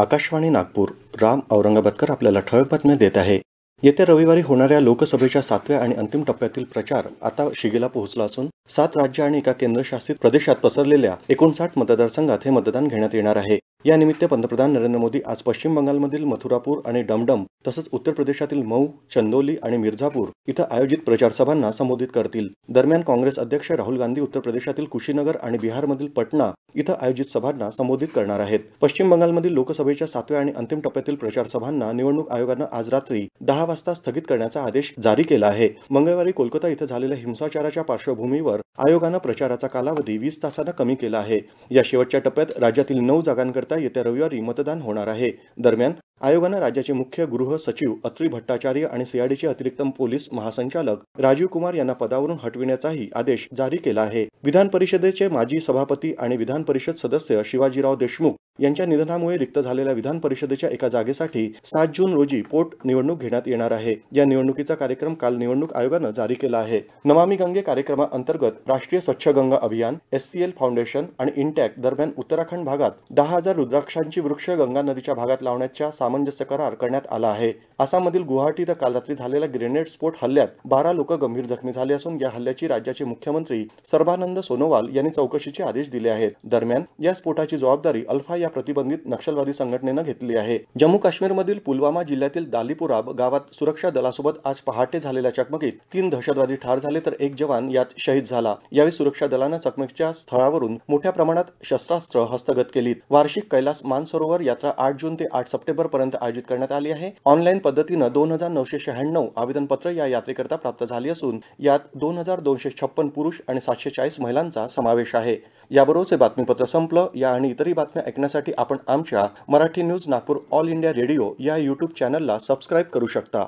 आकाशवाणी नागपूर राम औरंगाबादकर आपल्याला ठळक बातम्या देत आहे येत्या रविवारी होणाऱ्या लोकसभेच्या सातव्या आणि अंतिम टप्प्यातील प्रचार आता शिगेला पोहोचला असून सात राज्य आणि एका केंद्रशासित प्रदेशात पसरलेल्या एकोणसाठ मतदारसंघात हे मतदान घेण्यात येणार आहे यानिमित्त पंतप्रधान नरेंद्र मोदी आज पश्चिम बंगालमधील मथुरापूर आणि डमडम तसंच उत्तर प्रदेशातील मऊ चंदोली आणि मिर्झापूर इथं आयोजित प्रचारसभांना संबोधित करतील दरम्यान काँग्रेस अध्यक्ष राहुल गांधी उत्तर प्रदेशातील कुशीनगर आणि बिहारमधील पटना इथं आयोजित सभांना संबोधित करणार आहेत पश्चिम बंगालमधील लोकसभेच्या सातव्या आणि अंतिम टप्प्यातील प्रचारसभांना निवडणूक आयोगानं आज रात्री दहा वाजता स्थगित करण्याचा आदेश जारी केला आहे मंगळवारी कोलकाता इथं झालेल्या हिंसाचाराच्या पार्श्वभूमीवर आयोगानं प्रचाराचा कालावधी वीस तासांना कमी केला आहे या शेवटच्या टप्प्यात राज्यातील नऊ जागांकरता येत्या रविवारी मतदान होणार आहे दरम्यान आयोगानं राज्याचे मुख्य गृह सचिव अत्री भट्टाचार्य आणि सीआयडीचे अतिरिक्त पोलीस महासंचालक राजीव कुमार यांना पदावरून हटविण्याचाही आदेश जारी केला आहे विधान परिषदेचे माजी सभापती आणि विधान परिषद सदस्य शिवाजीराव देशमुख यांच्या निधनामुळे रिक्त झालेल्या विधान परिषदेच्या एका जागेसाठी सात जून रोजी पोट निवडणूक घेण्यात येणार आहे या निवडणुकीचा कार्यक्रम काल निवडणूक आयोगानं जारी केला आहे नमामी गंगे कार्यक्रमाअंतर्गत राष्ट्रीय स्वच्छ गंगा अभियान एससीएल फाउंडेशन आणि इंटॅक दरम्यान उत्तराखंड भागात दहा हजार रुद्राक्षांची वृक्ष गंगा नदीच्या भागात लावण्याच्या सामंजस्य करार करण्यात आला आहे आसाममधील गुवाहाटी इथं काल रात्री झालेल्या ग्रेनेड स्फोट हल्ल्यात बारा लोक गंभीर जखमी झाले असून या हल्ल्याची राज्याचे मुख्यमंत्री सर्बानंद सोनोवाल यांनी चौकशीचे आदेश दिले आहेत दरम्यान या स्फोटाची जबाबदारी अल्फा या प्रतिबंधित नक्षलवादी संघटनेनं घेतली आहे जम्मू काश्मीरमधील पुलवामा जिल्ह्यातील दालीपुरा गावात सुरक्षा दलासोबत आज पहाटे झालेल्या चकमकीत तीन दहशतवादी ठार झाले तर एक जवान यात शहीद झाला यावेळी सुरक्षा दलानं चकमकीच्या स्थळावरून मोठ्या प्रमाणात शस्त्रास्त्र हस्तगत केली वार्षिक कैलास मानसरोवर यात्रा आठ जून ते आठ सप्टेंबर आतापर्यंत आयोजित करण्यात आली आहे ऑनलाईन पद्धतीनं दोन हजार नऊशे शहाण्णव आवेदनपत्र या यात्रेकरता प्राप्त झाली असून यात दोन हजार दोनशे छप्पन पुरुष आणि सातशे चाळीस महिलांचा समावेश आहे याबरोबरच हे बातमीपत्र संपलं या आणि इतरही बातम्या ऐकण्यासाठी आपण आमच्या Marathi news Nagpur All India Radio या यूट्यूब चॅनलला सबस्क्राईब करू शकता